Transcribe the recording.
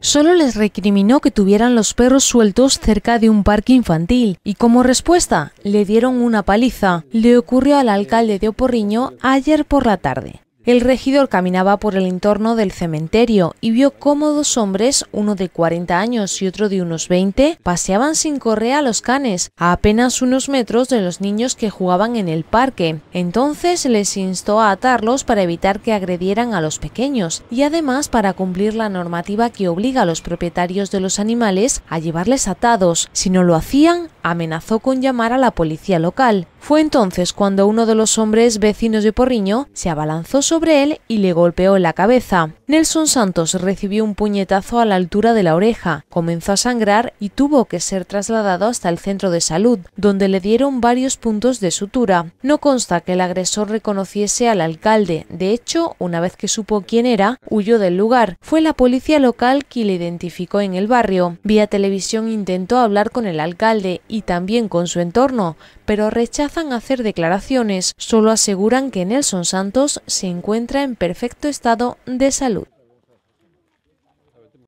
Solo les recriminó que tuvieran los perros sueltos cerca de un parque infantil y como respuesta le dieron una paliza. Le ocurrió al alcalde de Oporriño ayer por la tarde. El regidor caminaba por el entorno del cementerio y vio cómo dos hombres, uno de 40 años y otro de unos 20, paseaban sin correa a los canes, a apenas unos metros de los niños que jugaban en el parque. Entonces les instó a atarlos para evitar que agredieran a los pequeños y además para cumplir la normativa que obliga a los propietarios de los animales a llevarles atados. Si no lo hacían, amenazó con llamar a la policía local. Fue entonces cuando uno de los hombres vecinos de Porriño se abalanzó sobre sobre él y le golpeó la cabeza. Nelson Santos recibió un puñetazo a la altura de la oreja, comenzó a sangrar y tuvo que ser trasladado hasta el centro de salud, donde le dieron varios puntos de sutura. No consta que el agresor reconociese al alcalde, de hecho, una vez que supo quién era, huyó del lugar. Fue la policía local quien le identificó en el barrio. Vía televisión intentó hablar con el alcalde y también con su entorno, pero rechazan hacer declaraciones, solo aseguran que Nelson Santos se encuentra en perfecto estado de salud.